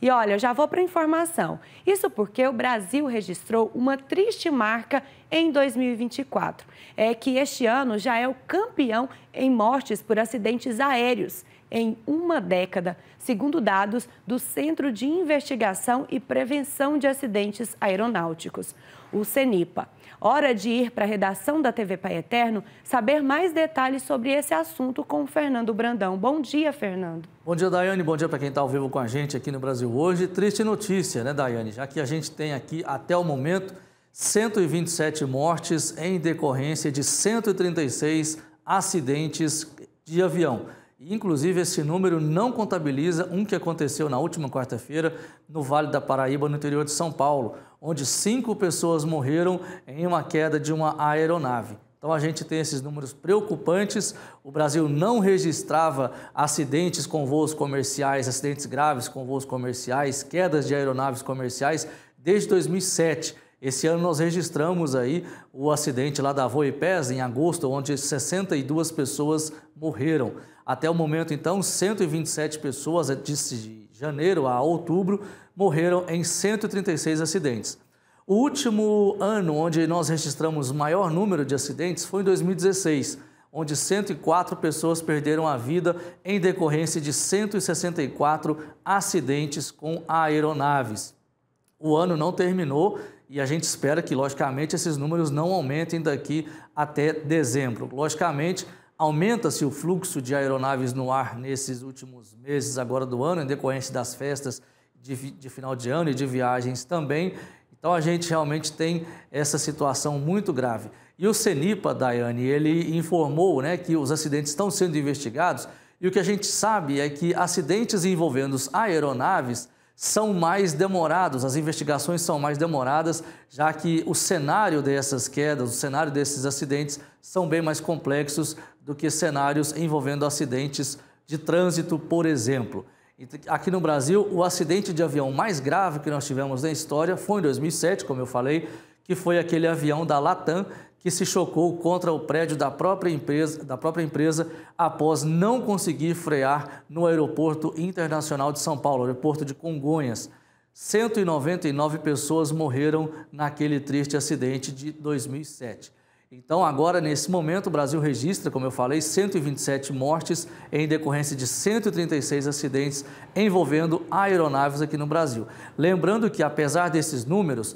E olha, eu já vou para a informação. Isso porque o Brasil registrou uma triste marca em 2024. É que este ano já é o campeão em mortes por acidentes aéreos em uma década, segundo dados do Centro de Investigação e Prevenção de Acidentes Aeronáuticos, o CENIPA. Hora de ir para a redação da TV Pai Eterno saber mais detalhes sobre esse assunto com o Fernando Brandão. Bom dia, Fernando. Bom dia, Daiane. Bom dia para quem está ao vivo com a gente aqui no Brasil hoje. Triste notícia, né, Daiane? Já que a gente tem aqui, até o momento, 127 mortes em decorrência de 136 acidentes de avião inclusive, esse número não contabiliza um que aconteceu na última quarta-feira no Vale da Paraíba, no interior de São Paulo, onde cinco pessoas morreram em uma queda de uma aeronave. Então a gente tem esses números preocupantes. O Brasil não registrava acidentes com voos comerciais, acidentes graves com voos comerciais, quedas de aeronaves comerciais desde 2007. Esse ano nós registramos aí o acidente lá da Voipés, em agosto, onde 62 pessoas morreram. Até o momento, então, 127 pessoas, de janeiro a outubro, morreram em 136 acidentes. O último ano onde nós registramos maior número de acidentes foi em 2016, onde 104 pessoas perderam a vida em decorrência de 164 acidentes com aeronaves. O ano não terminou e a gente espera que, logicamente, esses números não aumentem daqui até dezembro. Logicamente, aumenta-se o fluxo de aeronaves no ar nesses últimos meses agora do ano, em decorrência das festas de, de final de ano e de viagens também. Então, a gente realmente tem essa situação muito grave. E o CENIPA, Daiane, ele informou né, que os acidentes estão sendo investigados e o que a gente sabe é que acidentes envolvendo as aeronaves são mais demorados, as investigações são mais demoradas, já que o cenário dessas quedas, o cenário desses acidentes são bem mais complexos do que cenários envolvendo acidentes de trânsito, por exemplo. Então, aqui no Brasil, o acidente de avião mais grave que nós tivemos na história foi em 2007, como eu falei, que foi aquele avião da Latam que se chocou contra o prédio da própria empresa, da própria empresa após não conseguir frear no Aeroporto Internacional de São Paulo, aeroporto de Congonhas. 199 pessoas morreram naquele triste acidente de 2007. Então, agora, nesse momento, o Brasil registra, como eu falei, 127 mortes em decorrência de 136 acidentes envolvendo aeronaves aqui no Brasil. Lembrando que, apesar desses números,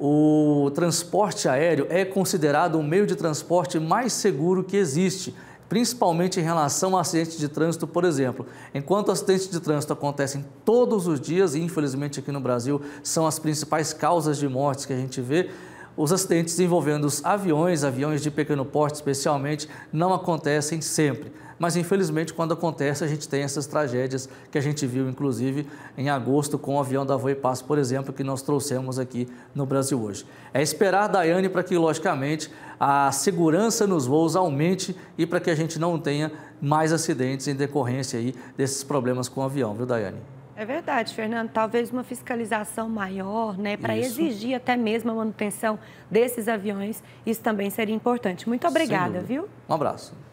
o transporte aéreo é considerado o meio de transporte mais seguro que existe, principalmente em relação a acidentes de trânsito, por exemplo. Enquanto acidentes de trânsito acontecem todos os dias, e infelizmente aqui no Brasil são as principais causas de mortes que a gente vê, os acidentes envolvendo os aviões, aviões de pequeno porte especialmente, não acontecem sempre. Mas infelizmente, quando acontece, a gente tem essas tragédias que a gente viu, inclusive, em agosto com o avião da Voipaz, por exemplo, que nós trouxemos aqui no Brasil hoje. É esperar, Daiane, para que, logicamente, a segurança nos voos aumente e para que a gente não tenha mais acidentes em decorrência aí desses problemas com o avião, viu, Daiane? É verdade, Fernando. Talvez uma fiscalização maior, né, para exigir até mesmo a manutenção desses aviões, isso também seria importante. Muito obrigada, viu? Um abraço.